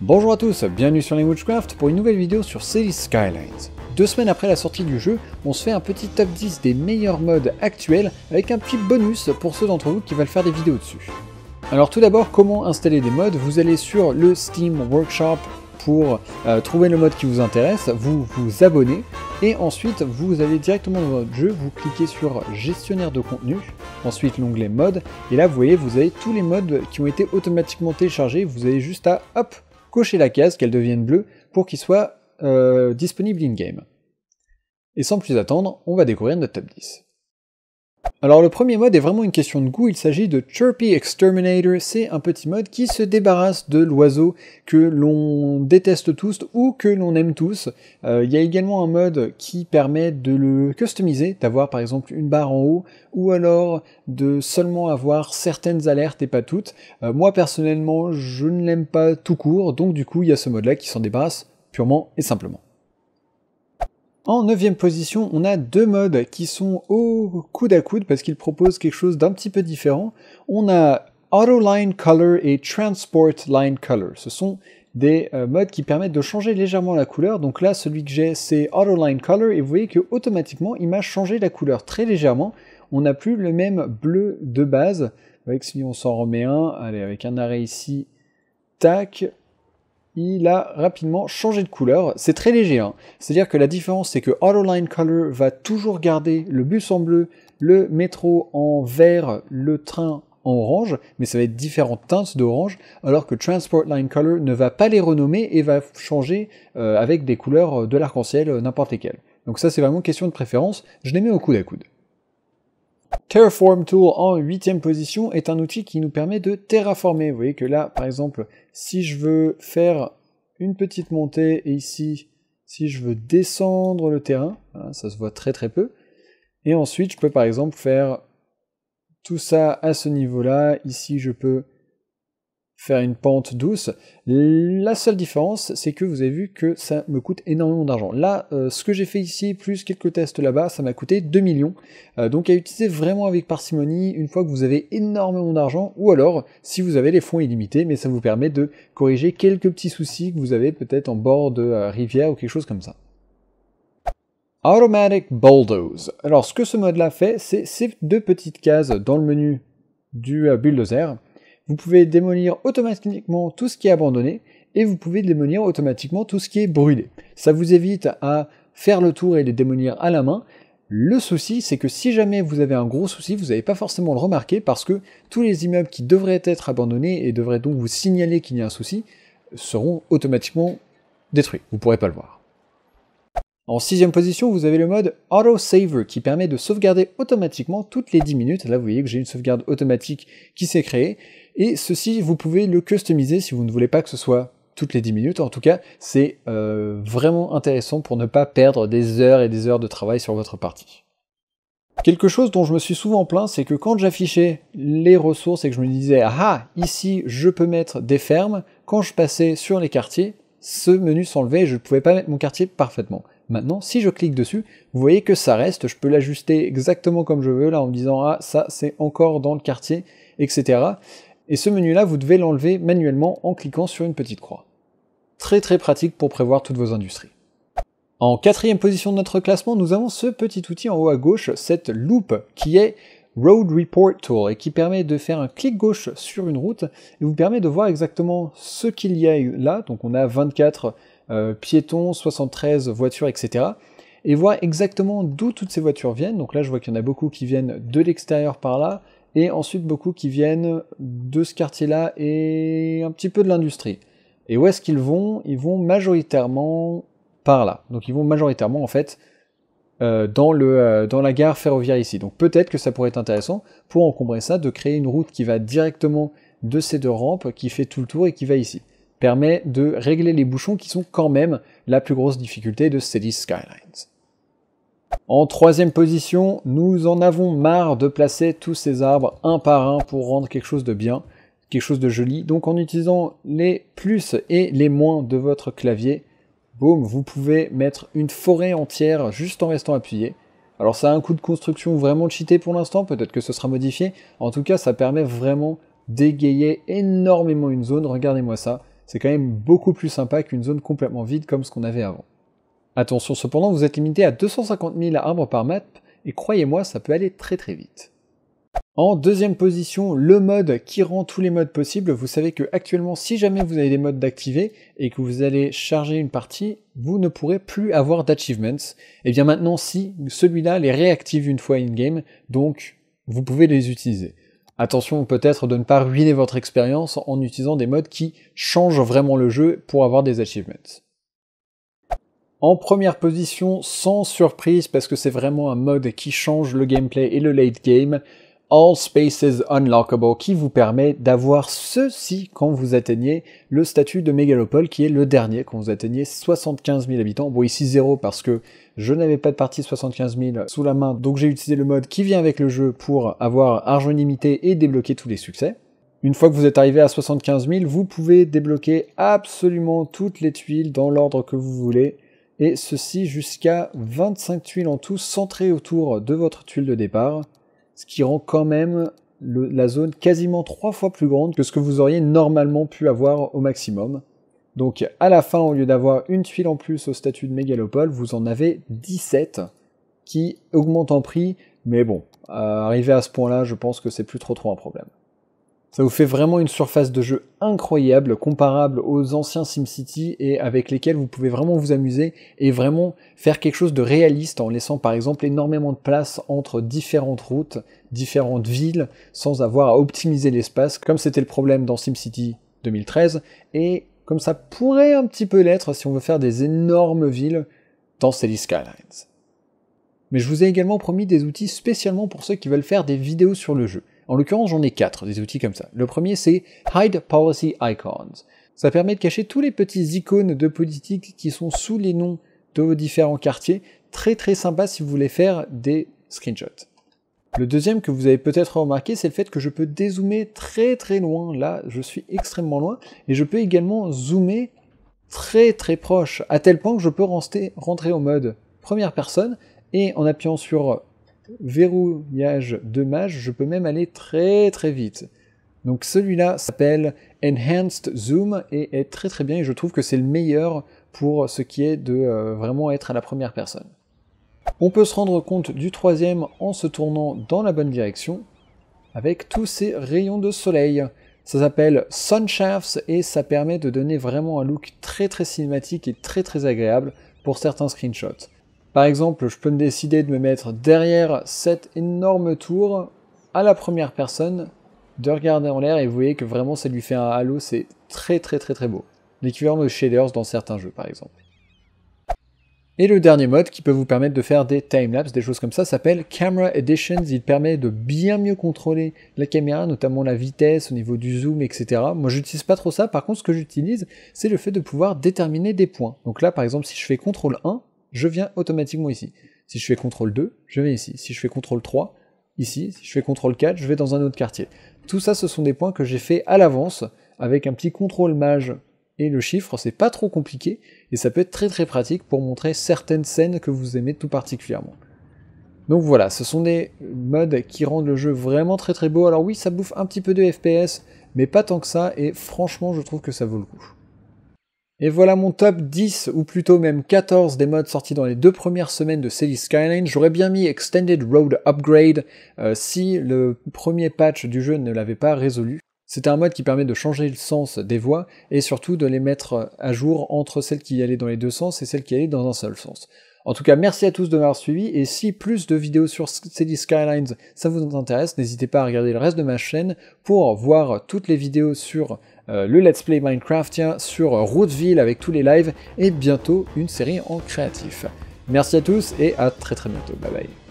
Bonjour à tous, bienvenue sur les Witchcraft pour une nouvelle vidéo sur Cities Skylines. Deux semaines après la sortie du jeu, on se fait un petit top 10 des meilleurs modes actuels avec un petit bonus pour ceux d'entre vous qui veulent faire des vidéos dessus. Alors tout d'abord, comment installer des modes Vous allez sur le Steam Workshop pour euh, trouver le mode qui vous intéresse, vous vous abonnez et ensuite vous allez directement dans votre jeu, vous cliquez sur gestionnaire de contenu, ensuite l'onglet mode et là vous voyez vous avez tous les modes qui ont été automatiquement téléchargés, vous avez juste à hop cocher la case qu'elle devienne bleue pour qu'il soit euh, disponible in-game. Et sans plus attendre, on va découvrir notre top 10. Alors le premier mode est vraiment une question de goût, il s'agit de Chirpy Exterminator, c'est un petit mode qui se débarrasse de l'oiseau que l'on déteste tous ou que l'on aime tous. Euh, il y a également un mode qui permet de le customiser, d'avoir par exemple une barre en haut ou alors de seulement avoir certaines alertes et pas toutes. Euh, moi personnellement je ne l'aime pas tout court, donc du coup il y a ce mode là qui s'en débarrasse purement et simplement. En neuvième position, on a deux modes qui sont au coude à coude parce qu'ils proposent quelque chose d'un petit peu différent. On a Auto Line Color et Transport Line Color. Ce sont des euh, modes qui permettent de changer légèrement la couleur. Donc là, celui que j'ai, c'est Auto Line Color et vous voyez que automatiquement, il m'a changé la couleur très légèrement. On n'a plus le même bleu de base. Vous voyez que si on s'en remet un, allez, avec un arrêt ici, tac, il a rapidement changé de couleur. C'est très léger, hein. c'est-à-dire que la différence c'est que Line Color va toujours garder le bus en bleu, le métro en vert, le train en orange, mais ça va être différentes teintes d'orange, alors que Transport Line Color ne va pas les renommer et va changer euh, avec des couleurs euh, de l'arc-en-ciel, euh, n'importe lesquelles. Donc ça c'est vraiment question de préférence, je les mets au coude à coude. Terraform Tool en huitième position est un outil qui nous permet de terraformer. Vous voyez que là, par exemple, si je veux faire une petite montée et ici, si je veux descendre le terrain, ça se voit très très peu. Et ensuite, je peux par exemple faire tout ça à ce niveau-là. Ici, je peux faire une pente douce. La seule différence, c'est que vous avez vu que ça me coûte énormément d'argent. Là, euh, ce que j'ai fait ici, plus quelques tests là-bas, ça m'a coûté 2 millions. Euh, donc à utiliser vraiment avec parcimonie une fois que vous avez énormément d'argent, ou alors si vous avez les fonds illimités, mais ça vous permet de corriger quelques petits soucis que vous avez peut-être en bord de euh, rivière ou quelque chose comme ça. Automatic Bulldoze. Alors ce que ce mode-là fait, c'est ces deux petites cases dans le menu du bulldozer vous pouvez démolir automatiquement tout ce qui est abandonné et vous pouvez démolir automatiquement tout ce qui est brûlé. Ça vous évite à faire le tour et les démolir à la main. Le souci, c'est que si jamais vous avez un gros souci, vous n'avez pas forcément le remarquer parce que tous les immeubles qui devraient être abandonnés et devraient donc vous signaler qu'il y a un souci seront automatiquement détruits. Vous ne pourrez pas le voir. En sixième position, vous avez le mode Auto Saver qui permet de sauvegarder automatiquement toutes les 10 minutes. Là, vous voyez que j'ai une sauvegarde automatique qui s'est créée. Et ceci, vous pouvez le customiser si vous ne voulez pas que ce soit toutes les 10 minutes. En tout cas, c'est euh, vraiment intéressant pour ne pas perdre des heures et des heures de travail sur votre partie. Quelque chose dont je me suis souvent plaint, c'est que quand j'affichais les ressources et que je me disais « Ah, ici, je peux mettre des fermes », quand je passais sur les quartiers, ce menu s'enlevait et je ne pouvais pas mettre mon quartier parfaitement. Maintenant, si je clique dessus, vous voyez que ça reste, je peux l'ajuster exactement comme je veux, là en me disant « Ah, ça c'est encore dans le quartier », etc. Et ce menu-là, vous devez l'enlever manuellement en cliquant sur une petite croix. Très très pratique pour prévoir toutes vos industries. En quatrième position de notre classement, nous avons ce petit outil en haut à gauche, cette loupe, qui est Road Report Tool et qui permet de faire un clic gauche sur une route et vous permet de voir exactement ce qu'il y a là. Donc on a 24 euh, piétons, 73 voitures, etc. Et voir exactement d'où toutes ces voitures viennent. Donc là, je vois qu'il y en a beaucoup qui viennent de l'extérieur par là, et ensuite beaucoup qui viennent de ce quartier-là et un petit peu de l'industrie. Et où est-ce qu'ils vont Ils vont majoritairement par là. Donc ils vont majoritairement, en fait, euh, dans, le, euh, dans la gare ferroviaire ici. Donc peut-être que ça pourrait être intéressant pour encombrer ça de créer une route qui va directement de ces deux rampes, qui fait tout le tour et qui va ici permet de régler les bouchons qui sont quand même la plus grosse difficulté de City Skylines. En troisième position, nous en avons marre de placer tous ces arbres un par un pour rendre quelque chose de bien, quelque chose de joli. Donc en utilisant les plus et les moins de votre clavier, boum, vous pouvez mettre une forêt entière juste en restant appuyé. Alors ça a un coût de construction vraiment cheaté pour l'instant, peut-être que ce sera modifié. En tout cas, ça permet vraiment d'égayer énormément une zone, regardez-moi ça. C'est quand même beaucoup plus sympa qu'une zone complètement vide comme ce qu'on avait avant. Attention cependant, vous êtes limité à 250 000 arbres par map, et croyez-moi, ça peut aller très très vite. En deuxième position, le mode qui rend tous les modes possibles. Vous savez que actuellement, si jamais vous avez des modes d'activer et que vous allez charger une partie, vous ne pourrez plus avoir d'achievements. Et eh bien maintenant, si celui-là les réactive une fois in-game, donc vous pouvez les utiliser. Attention peut-être de ne pas ruiner votre expérience en utilisant des modes qui changent vraiment le jeu pour avoir des achievements. En première position, sans surprise, parce que c'est vraiment un mode qui change le gameplay et le late game, All Spaces Unlockable qui vous permet d'avoir ceci quand vous atteignez le statut de mégalopole qui est le dernier, quand vous atteignez 75 000 habitants. Bon, ici zéro parce que je n'avais pas de partie 75 000 sous la main, donc j'ai utilisé le mode qui vient avec le jeu pour avoir argent limité et débloquer tous les succès. Une fois que vous êtes arrivé à 75 000, vous pouvez débloquer absolument toutes les tuiles dans l'ordre que vous voulez et ceci jusqu'à 25 tuiles en tout centrées autour de votre tuile de départ ce qui rend quand même la zone quasiment trois fois plus grande que ce que vous auriez normalement pu avoir au maximum. Donc à la fin, au lieu d'avoir une tuile en plus au statut de mégalopole, vous en avez 17 qui augmentent en prix, mais bon, arrivé à ce point-là, je pense que c'est plus trop trop un problème. Ça vous fait vraiment une surface de jeu incroyable, comparable aux anciens SimCity et avec lesquels vous pouvez vraiment vous amuser et vraiment faire quelque chose de réaliste en laissant par exemple énormément de place entre différentes routes, différentes villes, sans avoir à optimiser l'espace comme c'était le problème dans SimCity 2013 et comme ça pourrait un petit peu l'être si on veut faire des énormes villes dans City Skylines. Mais je vous ai également promis des outils spécialement pour ceux qui veulent faire des vidéos sur le jeu. En l'occurrence, j'en ai quatre, des outils comme ça. Le premier, c'est Hide Policy Icons. Ça permet de cacher tous les petits icônes de politique qui sont sous les noms de vos différents quartiers. Très très sympa si vous voulez faire des screenshots. Le deuxième que vous avez peut-être remarqué, c'est le fait que je peux dézoomer très très loin. Là, je suis extrêmement loin. Et je peux également zoomer très très proche, à tel point que je peux rentrer, rentrer au mode première personne et en appuyant sur verrouillage de mage, je peux même aller très très vite. Donc celui-là s'appelle Enhanced Zoom et est très très bien et je trouve que c'est le meilleur pour ce qui est de euh, vraiment être à la première personne. On peut se rendre compte du troisième en se tournant dans la bonne direction avec tous ces rayons de soleil. Ça s'appelle Sun Shafts, et ça permet de donner vraiment un look très très cinématique et très très agréable pour certains screenshots. Par exemple, je peux me décider de me mettre derrière cette énorme tour à la première personne, de regarder en l'air et vous voyez que vraiment ça lui fait un halo, c'est très très très très beau. L'équivalent de shaders dans certains jeux par exemple. Et le dernier mode qui peut vous permettre de faire des timelapses, des choses comme ça, s'appelle Camera Editions. Il permet de bien mieux contrôler la caméra, notamment la vitesse, au niveau du zoom, etc. Moi, j'utilise pas trop ça. Par contre, ce que j'utilise, c'est le fait de pouvoir déterminer des points. Donc là, par exemple, si je fais CTRL 1, je viens automatiquement ici. Si je fais CTRL 2, je vais ici. Si je fais CTRL 3, ici. Si je fais CTRL 4, je vais dans un autre quartier. Tout ça, ce sont des points que j'ai fait à l'avance, avec un petit contrôle mage et le chiffre, c'est pas trop compliqué, et ça peut être très très pratique pour montrer certaines scènes que vous aimez tout particulièrement. Donc voilà, ce sont des modes qui rendent le jeu vraiment très très beau. Alors oui, ça bouffe un petit peu de FPS, mais pas tant que ça, et franchement, je trouve que ça vaut le coup. Et voilà mon top 10 ou plutôt même 14 des modes sortis dans les deux premières semaines de City Skyline. J'aurais bien mis Extended Road Upgrade euh, si le premier patch du jeu ne l'avait pas résolu. C'est un mode qui permet de changer le sens des voies et surtout de les mettre à jour entre celles qui allaient dans les deux sens et celles qui allaient dans un seul sens. En tout cas, merci à tous de m'avoir suivi et si plus de vidéos sur City Skylines ça vous intéresse, n'hésitez pas à regarder le reste de ma chaîne pour voir toutes les vidéos sur euh, le let's play Minecraft, sur Roadville avec tous les lives et bientôt une série en créatif. Merci à tous et à très très bientôt. Bye bye.